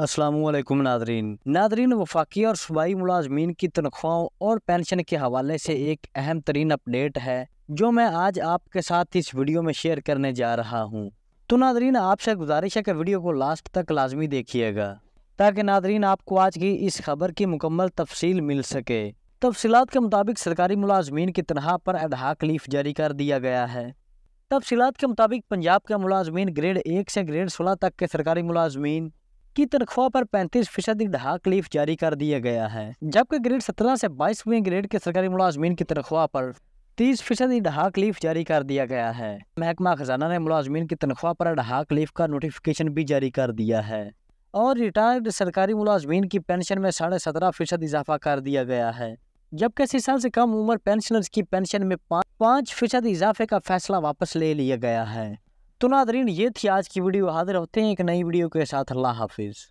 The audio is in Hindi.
असलम नादरीन नादरीन वफाकी और सूबाई मुलाजमीन की तनख्वाहों और पेंशन के हवाले से एक अहम तरीन अपडेट है जो मैं आज आपके साथ इस वीडियो में शेयर करने जा रहा हूँ तो नादरीन आपसे गुजारिश है कि वीडियो को लास्ट तक लाजमी देखिएगा ताकि नादरीन आपको आज की इस खबर की मुकम्मल तफसील मिल सके तफसीत के मुताबिक सरकारी मुलाजमीन की तनख्वाह पर अडहाक लीफ जारी कर दिया गया है तफसीत के मुताबिक पंजाब के मुलाजमीन ग्रेड एक से ग्रेड सोलह तक के सरकारी मुलाजमीन की तनख्वाह पर 35 फीसदी ढाकलीफ जारी कर दिया गया है जबकि ग्रेड 17 से बाईसवें ग्रेड के सरकारी मुलाजमीन की तनख्वाह पर तीस फीसदी ढाकलीफ जारी कर दिया गया है महकमा खजाना ने मुलाजमीन की तनख्वाह पर ढाकलीफ का नोटिफिकेशन भी जारी कर दिया है और रिटायर्ड सरकारी मुलाजमीन की पेंशन में साढ़े सत्रह फीसद इजाफा कर दिया गया है जबकि अस्सी साल से कम उम्र पेंशनर्स की पेंशन में पाँच फीसद इजाफे का फैसला वापस ले लिया गया है तो नादरीन ये थी आज की वीडियो हाजिर होते हैं एक नई वीडियो के साथ अल्लाह हाफिज़